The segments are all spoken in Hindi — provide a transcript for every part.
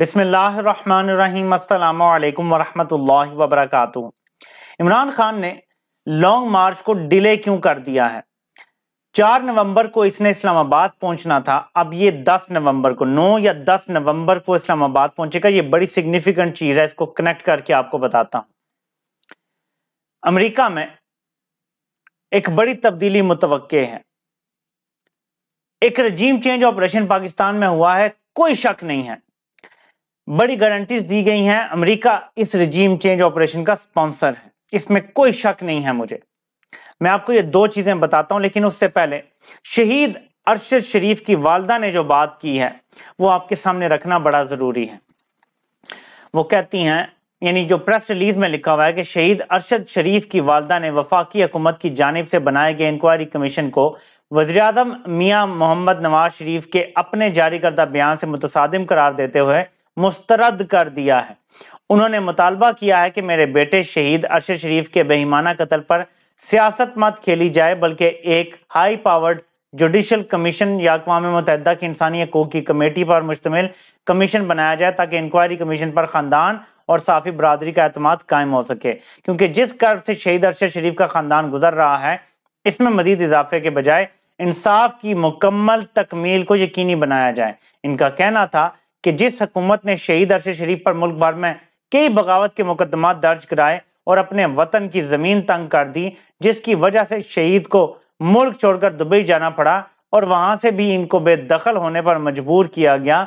बिसमीम अल्लाम वरहमल इमरान खान ने लॉन्ग मार्च को डिले क्यों कर दिया है चार नवंबर को इसने इस्लामाबाद पहुंचना था अब ये दस नवंबर को नौ या दस नवंबर को इस्लामाबाद पहुंचेगा ये बड़ी सिग्निफिकेंट चीज है इसको कनेक्ट करके आपको बताता हूं अमरीका में एक बड़ी तब्दीली मुतव है एक रजीम चेंज ऑपरेशन पाकिस्तान में हुआ है कोई शक नहीं है बड़ी गारंटीज दी गई हैं अमेरिका इस रिजीम चेंज ऑपरेशन का स्पॉन्सर है इसमें कोई शक नहीं है मुझे मैं आपको ये दो चीजें बताता हूं लेकिन उससे पहले शहीद अरशद शरीफ की वालदा ने जो बात की है वो आपके सामने रखना बड़ा जरूरी है वो कहती हैं यानी जो प्रेस रिलीज में लिखा हुआ है कि शहीद अरशद शरीफ की वालदा ने वफाकी हुकूमत की जानब से बनाए गए इंक्वायरी कमीशन को वजी अजम मियाँ मोहम्मद नवाज शरीफ के अपने जारी करदा बयान से मुतसादम करार देते हुए मुस्तरद कर दिया है उन्होंने मुतालबा किया है कि मेरे बेटे शहीद अरशद शरीफ के बेईमाना कत्ल पर सियासत मत खेली जाए बल्कि एक हाई पावर्ड जुडिशल कमीशन या अकवा मुतहदा की इंसानी हकूक की कमेटी पर मुश्तमिल कमीशन बनाया जाए ताकि इंक्वायरी कमीशन पर ख़ानदान और साफ़ी बरदरी का अहतम कायम हो सके क्योंकि जिस कर्ब से शहीद अरशद शरीफ का ख़ानदान गुजर रहा है इसमें मजीद इजाफे के बजाय इंसाफ की मुकम्मल तकमील को यकीनी बनाया जाए इनका कहना था कि जिस हुकूमत ने शहीद अरश शरीफ पर मुल्क भर में कई बगावत के मुकदमा दर्ज कराए और अपने वतन की ज़मीन तंग कर दी जिसकी वजह से शहीद को मुल्क छोड़कर दुबई जाना पड़ा और वहां से भी इनको बेदखल होने पर मजबूर किया गया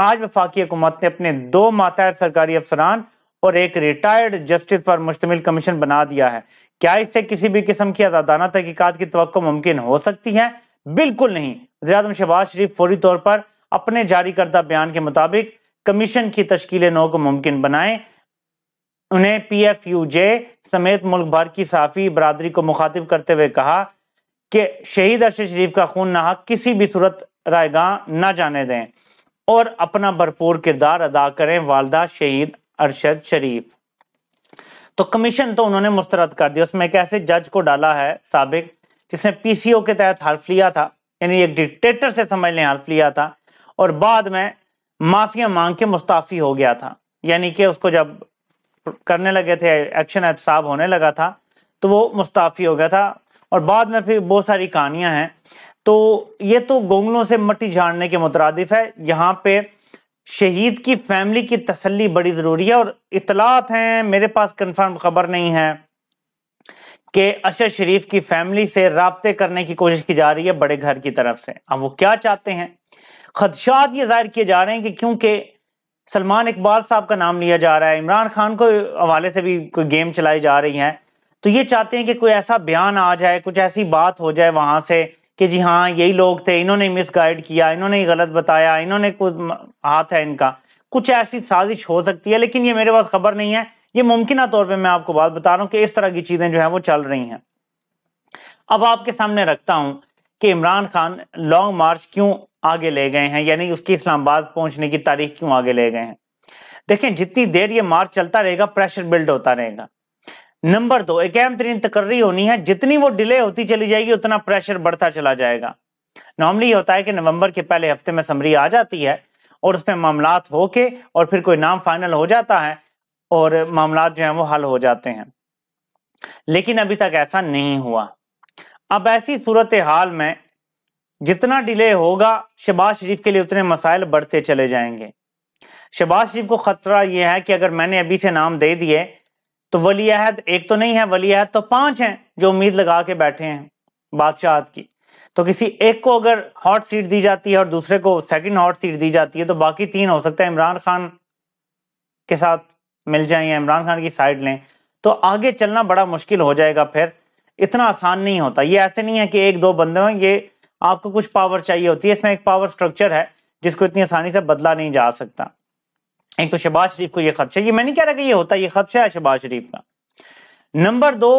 आज वफाकी हुकूमत ने अपने दो मातहत सरकारी अफसरान और एक रिटायर्ड जस्टिस पर मुश्तमिल कमीशन बना दिया है क्या इससे किसी भी किस्म की आजादाना तहकीकत की तो मुमकिन हो सकती है बिल्कुल नहीं शहबाज शरीफ फौरी तौर पर अपने जारी करदा बयान के मुताबिक कमीशन की तश्कील नौ को मुमकिन बनाए उन्हें पी एफ यू जे समेत मुल्क भर की साफी बरदरी को मुखातिब करते हुए कहा कि शहीद अरशद शरीफ का खून नाहक किसी भी सूरत रायगा ना जाने दें और अपना भरपूर किरदार अदा करें वालदा शहीद अरशद शरीफ तो कमीशन तो उन्होंने मुस्तरद कर दिया उसमें एक ऐसे जज को डाला है सबक जिसने पी सी ओ के तहत हल्फ लिया था यानी एक डिक्टेटर से समझ लें हल्फ लिया था और बाद में माफिया मांग के मुस्ताफ़ी हो गया था यानी कि उसको जब करने लगे थे एक्शन एहतसाब होने लगा था तो वो मुस्ताफ़ी हो गया था और बाद में फिर बहुत सारी कहानियां हैं तो ये तो गोंगलों से मट्टी झाड़ने के मुतरद है यहाँ पे शहीद की फैमिली की तसल्ली बड़ी ज़रूरी है और इतलात हैं मेरे पास कंफर्म खबर नहीं है कि अशर शरीफ की फैमिली से रबते करने की कोशिश की जा रही है बड़े घर की तरफ से अब वो क्या चाहते हैं खदशात ये जाहिर किए जा रहे हैं कि क्योंकि सलमान इकबाल साहब का नाम लिया जा रहा है इमरान खान को हवाले से भी कोई गेम चलाई जा रही है तो ये चाहते हैं कि कोई ऐसा बयान आ जाए कुछ ऐसी बात हो जाए वहाँ से कि जी हाँ यही लोग थे इन्होंने मिस गाइड किया इन्होंने गलत बताया इन्होंने कुछ हाथ है इनका कुछ ऐसी साजिश हो सकती है लेकिन ये मेरे पास खबर नहीं है ये मुमकिन तौर पर मैं आपको बात बता रहा हूँ कि इस तरह की चीज़ें जो है वो चल रही हैं अब आपके सामने रखता हूँ कि इमरान खान लॉन्ग मार्च क्यों आगे ले गए हैं यानी उसकी इस्लामाबाद पहुंचने की तारीख क्यों आगे ले गए हैं देखें जितनी देर ये मार्च चलता रहेगा प्रेशर बिल्ड होता रहेगा नंबर दो एक अहम तरीन तकर्री होनी है जितनी वो डिले होती चली जाएगी उतना प्रेशर बढ़ता चला जाएगा नॉर्मली ये होता है कि नवंबर के पहले हफ्ते में समरी आ जाती है और उसमें मामला होके और फिर कोई नाम फाइनल हो जाता है और मामला जो है वो हल हो जाते हैं लेकिन अभी तक ऐसा नहीं हुआ अब ऐसी सूरत हाल में जितना डिले होगा शहबाज शरीफ के लिए उतने मसाइल बढ़ते चले जाएंगे शहबाज शरीफ को ख़तरा यह है कि अगर मैंने अभी से नाम दे दिए तो वली अहद एक तो नहीं है वली अहद तो पांच हैं जो उम्मीद लगा के बैठे हैं बादशाह की तो किसी एक को अगर हॉट सीट दी जाती है और दूसरे को सेकंड हॉट सीट दी जाती है तो बाकी तीन हो सकता है इमरान खान के साथ मिल जाए या इमरान खान की साइड लें तो आगे चलना बड़ा मुश्किल हो जाएगा फिर इतना आसान नहीं होता ये ऐसे नहीं है कि एक दो बंदे हों ये आपको कुछ पावर चाहिए होती है इसमें एक पावर स्ट्रक्चर है जिसको इतनी आसानी से बदला नहीं जा सकता एक तो शहबाज शरीफ को यह खदशा ये मैं नहीं कह रहा कि ये होता ये खदशा है शहबाज शरीफ का नंबर दो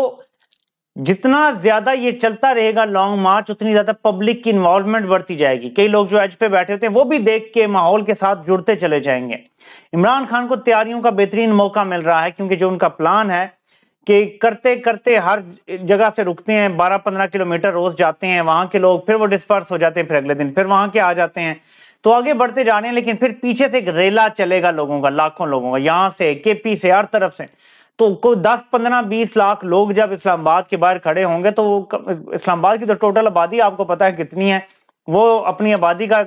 जितना ज्यादा ये चलता रहेगा लॉन्ग मार्च उतनी ज्यादा पब्लिक की इन्वॉल्वमेंट बढ़ती जाएगी कई लोग जो एज पे बैठे होते हैं वो भी देख के माहौल के साथ जुड़ते चले जाएंगे इमरान खान को तैयारियों का बेहतरीन मौका मिल रहा है क्योंकि जो उनका प्लान है कि करते करते हर जगह से रुकते हैं बारह पंद्रह किलोमीटर रोज जाते हैं वहां के लोग फिर वो डिस्पर्स हो जाते हैं फिर अगले दिन फिर वहां के आ जाते हैं तो आगे बढ़ते जा रहे हैं लेकिन फिर पीछे से एक रेला चलेगा लोगों का लाखों लोगों का यहाँ से केपी से हर तरफ से तो कोई दस पंद्रह बीस लाख लोग जब इस्लामाबाद के बाहर खड़े होंगे तो वो इस्लामाबाद की तो टोटल आबादी आपको पता है कितनी है वो अपनी आबादी का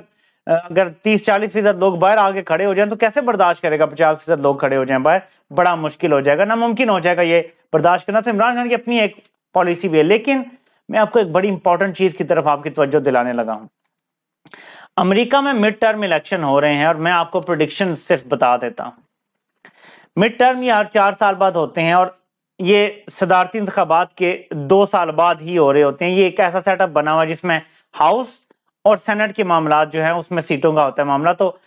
अगर 30-40 फीसद लोग बाहर आके खड़े हो जाएं तो कैसे बर्दाश्त करेगा 50 फीसद लोग खड़े हो जाएं बाहर बड़ा मुश्किल हो जाएगा नामुमकिन हो जाएगा ये बर्दाश्त करना तो इमरान खान की अपनी एक पॉलिसी भी है लेकिन मैं आपको एक बड़ी इंपॉर्टेंट चीज की तरफ आपकी तवज्जो दिलाने लगा हूँ अमरीका में मिड टर्म इलेक्शन हो रहे हैं और मैं आपको प्रोडिक्शन सिर्फ बता देता हूँ मिड टर्म ये हर चार साल बाद होते हैं और ये सदारती इंतबात के दो साल बाद ही हो रहे होते हैं ये एक ऐसा सेटअप बना हुआ है जिसमें हाउस और सेनेट के मामला जो है उसमें सीटों का होता है मामला तो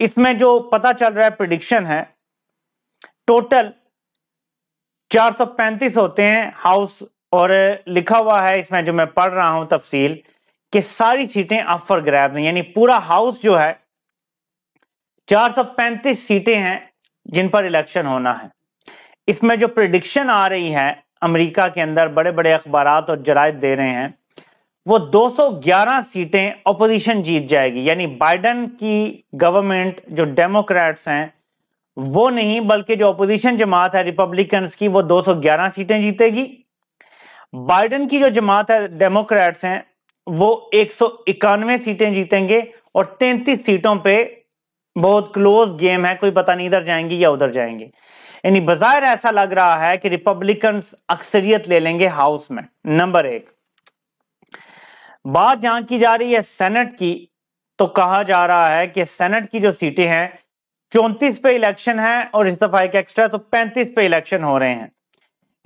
इसमें जो पता चल रहा है प्रिडिक्शन है टोटल 435 होते हैं हाउस और लिखा हुआ है इसमें जो मैं पढ़ रहा हूं तफसील कि सारी सीटें अफर ग्रैब हैं यानी पूरा हाउस जो है 435 सीटें हैं जिन पर इलेक्शन होना है इसमें जो प्रिडिक्शन आ रही है अमेरिका के अंदर बड़े बड़े अखबार और जरायद दे रहे हैं वो 211 सीटें ऑपोजिशन जीत जाएगी यानी बाइडन की गवर्नमेंट जो डेमोक्रेट्स हैं वो नहीं बल्कि जो अपोजिशन जमात है रिपब्लिकन की वो 211 सीटें जीतेगी बाइडन की जो जमात है डेमोक्रेट्स हैं वो एक सीटें जीतेंगे और 33 सीटों पे बहुत क्लोज गेम है कोई पता नहीं इधर जाएंगे या उधर जाएंगे यानी बाजार ऐसा लग रहा है कि रिपब्लिकन अक्सरियत ले लेंगे हाउस में नंबर एक बात जहां की जा रही है सेनेट की तो कहा जा रहा है कि सेनेट की जो सीटें हैं चौंतीस पे इलेक्शन है और इस दफा एक एक्स्ट्रा तो पैंतीस पे इलेक्शन हो रहे हैं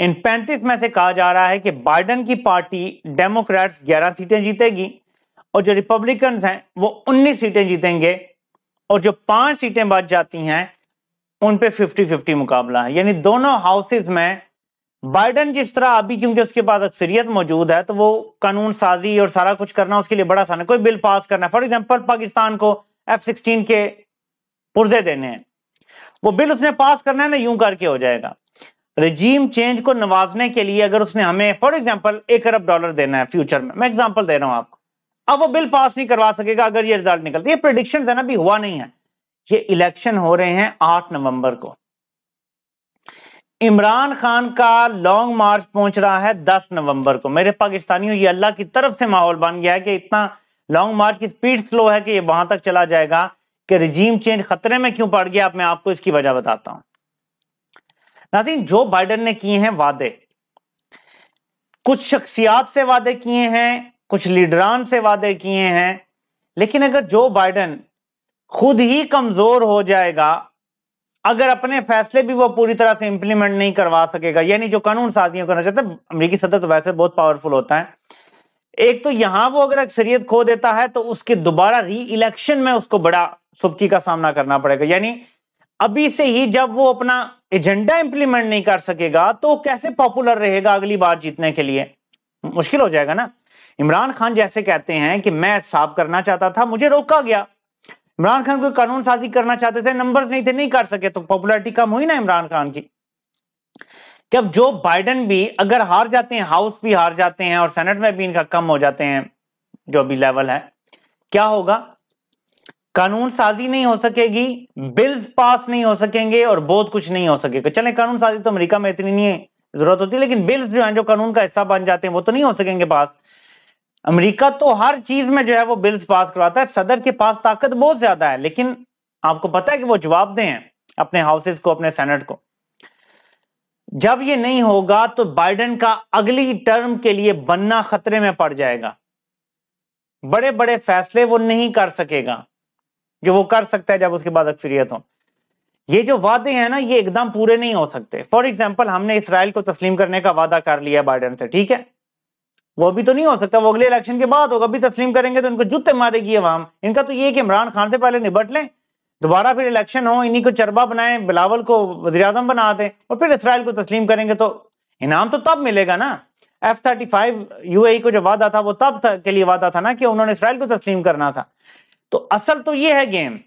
इन पैंतीस में से कहा जा रहा है कि बाइडन की पार्टी डेमोक्रेट्स ग्यारह सीटें जीतेगी और जो रिपब्लिकन हैं वो उन्नीस सीटें जीतेंगे और जो पांच सीटें बच जाती हैं उन पे 50-50 मुकाबला है यानी दोनों हाउसेस में बाइडन जिस तरह अभी क्योंकि उसके पास अक्सरियत मौजूद है तो वो कानून साजी और सारा कुछ करना उसके लिए बड़ा आसान है कोई बिल पास करना फॉर एग्जाम्पल पाकिस्तान को एफ सिक्सटीन के पुर्जे देने हैं वो बिल उसने पास करना है ना यूं करके हो जाएगा रजीम चेंज को नवाजने के लिए अगर उसने हमें फॉर एग्जाम्पल एक अरब डॉलर देना है फ्यूचर में मैं एग्जाम्पल दे रहा हूं आपको अब वो बिल पास नहीं करवा सकेगा अगर ये रिजल्ट निकलता है प्रडिक्शन देना भी हुआ नहीं है ये इलेक्शन हो रहे हैं आठ नवंबर को इमरान खान का लॉन्ग मार्च पहुंच रहा है 10 नवंबर को मेरे पाकिस्तानियों ये अल्लाह की तरफ से माहौल बन गया है कि इतना लॉन्ग मार्च की स्पीड स्लो है कि ये वहां तक चला जाएगा कि रिजीम चेंज खतरे में क्यों पड़ गया मैं आपको इसकी वजह बताता हूं नाजीन जो बाइडन ने किए हैं वादे कुछ शख्सियात से वादे किए हैं कुछ लीडरान से वादे किए हैं लेकिन अगर जो बाइडन खुद ही कमजोर हो जाएगा अगर अपने फैसले भी वो पूरी तरह से इंप्लीमेंट नहीं करवा सकेगा यानी जो कानून साजियां करना चाहता है अमरीकी सदर तो वैसे बहुत पावरफुल होता है एक तो यहां वो अगर अक्सरियत खो देता है तो उसके दोबारा री इलेक्शन में उसको बड़ा सुबकी का सामना करना पड़ेगा यानी अभी से ही जब वो अपना एजेंडा इंप्लीमेंट नहीं कर सकेगा तो कैसे पॉपुलर रहेगा अगली बार जीतने के लिए मुश्किल हो जाएगा ना इमरान खान जैसे कहते हैं कि मैं साफ करना चाहता था मुझे रोका गया इमरान खान कोई कानून साजी करना चाहते थे नंबर नहीं थे नहीं कर सके तो पॉपुलरिटी कम हुई ना इमरान खान की जब जो बाइडन भी अगर हार जाते हैं हाउस भी हार जाते हैं और सेनेट में भी इनका कम हो जाते हैं जो भी लेवल है क्या होगा कानून साजी नहीं हो सकेगी बिल्स पास नहीं हो सकेंगे और बहुत कुछ नहीं हो सकेगा चले कानून साजी तो अमेरिका में इतनी नहीं है जरूरत होती है लेकिन बिल्स जो है जो कानून का हिस्सा बन जाते हैं वो तो नहीं हो सकेंगे पास अमेरिका तो हर चीज में जो है वो बिल्स पास करवाता है सदर के पास ताकत बहुत ज्यादा है लेकिन आपको पता है कि वो जवाब दे हैं अपने हाउसेस को अपने सेनेट को जब ये नहीं होगा तो बाइडेन का अगली टर्म के लिए बनना खतरे में पड़ जाएगा बड़े बड़े फैसले वो नहीं कर सकेगा जो वो कर सकता है जब उसके बाद अक्सरियत हो ये जो वादे हैं ना ये एकदम पूरे नहीं हो सकते फॉर एग्जाम्पल हमने इसराइल को तस्लीम करने का वादा कर लिया बाइडन से ठीक है वो भी तो नहीं हो सकता वो अगले इलेक्शन के बाद होगा अभी तस्लीम करेंगे तो इनको जुते मारेगी अवाम इनका तो ये कि इमरान खान से पहले निबट लें दोबारा फिर इलेक्शन हो इन्हीं को चरबा बनाएं बिलावल को वजी अजम बना दें और फिर इसराइल को तस्लीम करेंगे तो इनाम तो तब मिलेगा ना एफ थर्टी फाइव यू को जो वादा था वो तब के लिए वादा था ना कि उन्होंने इसराइल को तस्लीम करना था तो असल तो ये है गेम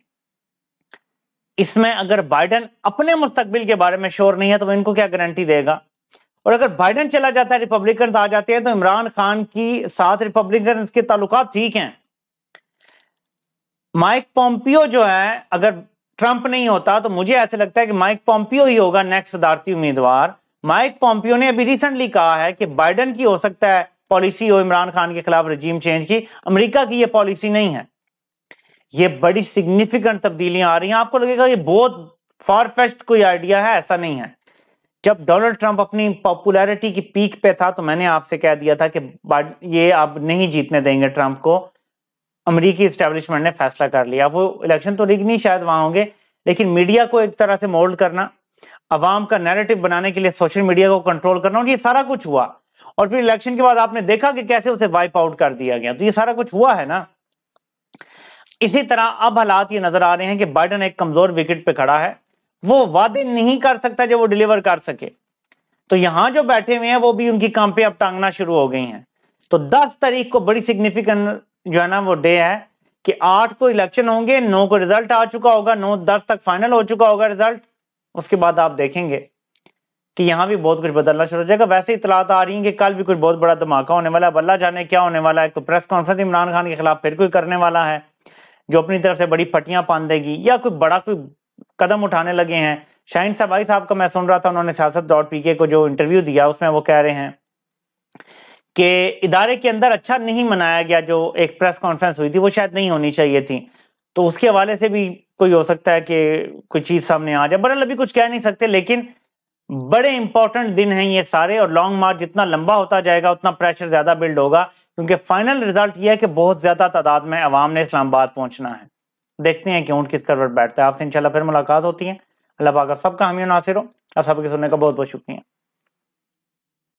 इसमें अगर बाइडन अपने मुस्तबिल के बारे में शोर नहीं है तो इनको क्या गारंटी देगा और अगर बाइडन चला जाता है रिपब्लिकन आ जाते हैं तो इमरान खान की साथ रिपब्लिकन के ताल्लुक ठीक हैं माइक पॉम्पियो जो है अगर ट्रंप नहीं होता तो मुझे ऐसे लगता है कि माइक पॉम्पियो ही होगा नेक्स्ट सदारती उम्मीदवार माइक पॉम्पियो ने अभी रिसेंटली कहा है कि बाइडन की हो सकता है पॉलिसी हो इमरान खान के खिलाफ रजीम चेंज की अमेरिका की ये पॉलिसी नहीं है ये बड़ी सिग्निफिकेंट तब्दीलियां आ रही हैं आपको लगेगा ये बहुत फॉरफेस्ट कोई आइडिया है ऐसा नहीं है जब डोनाल्ड ट्रंप अपनी पॉपुलैरिटी की पीक पे था तो मैंने आपसे कह दिया था कि ये आप नहीं जीतने देंगे ट्रंप को अमरीकी स्टेब्लिशमेंट ने फैसला कर लिया वो इलेक्शन तो रिग नहीं शायद वहाँ होंगे लेकिन मीडिया को एक तरह से मोल्ड करना अवाम का नैरेटिव बनाने के लिए सोशल मीडिया को कंट्रोल करना और ये सारा कुछ हुआ और फिर इलेक्शन के बाद आपने देखा कि कैसे उसे वाइप आउट कर दिया गया तो ये सारा कुछ हुआ है ना इसी तरह अब हालात ये नजर आ रहे हैं कि बाइडन एक कमजोर विकेट पे खड़ा है वो वादे नहीं कर सकता जो वो डिलीवर कर सके तो यहां जो बैठे हुए हैं वो भी उनकी काम पे अब टांगना शुरू हो गई हैं तो 10 तारीख को बड़ी सिग्निफिकेंट जो है ना वो डे है कि 8 को इलेक्शन होंगे 9 को रिजल्ट आ चुका होगा 9 10 तक फाइनल हो चुका होगा रिजल्ट उसके बाद आप देखेंगे कि यहाँ भी बहुत कुछ बदलना शुरू हो जाएगा वैसे इतलात आ रही है कि कल भी कुछ बहुत बड़ा धमाका होने वाला है बल्ला जाने क्या होने वाला है कोई प्रेस कॉन्फ्रेंस इमरान खान के खिलाफ फिर कोई करने वाला है जो अपनी तरफ से बड़ी पट्टियां पान देगी या कोई बड़ा कोई कदम उठाने लगे हैं शाहिन सबाई साहब का मैं सुन रहा था उन्होंने सियासत डॉट पी को जो इंटरव्यू दिया उसमें वो कह रहे हैं कि इदारे के अंदर अच्छा नहीं मनाया गया जो एक प्रेस कॉन्फ्रेंस हुई थी वो शायद नहीं होनी चाहिए थी तो उसके हवाले से भी कोई हो सकता है कि कोई चीज़ सामने आ जाए बरल अभी कुछ कह नहीं सकते लेकिन बड़े इंपॉर्टेंट दिन हैं ये सारे और लॉन्ग मार्च जितना लंबा होता जाएगा उतना प्रेशर ज़्यादा बिल्ड होगा क्योंकि फाइनल रिजल्ट ये है कि बहुत ज़्यादा तादाद में अवाम ने इस्लामाबाद पहुंचना है देखते हैं कि ऊँट किस करवट बैठता है आपसे इंशाल्लाह फिर मुलाकात होती है अल्लाह पाक सब का हमी नासिर हो आप सबके सुनने का बहुत बहुत शुक्रिया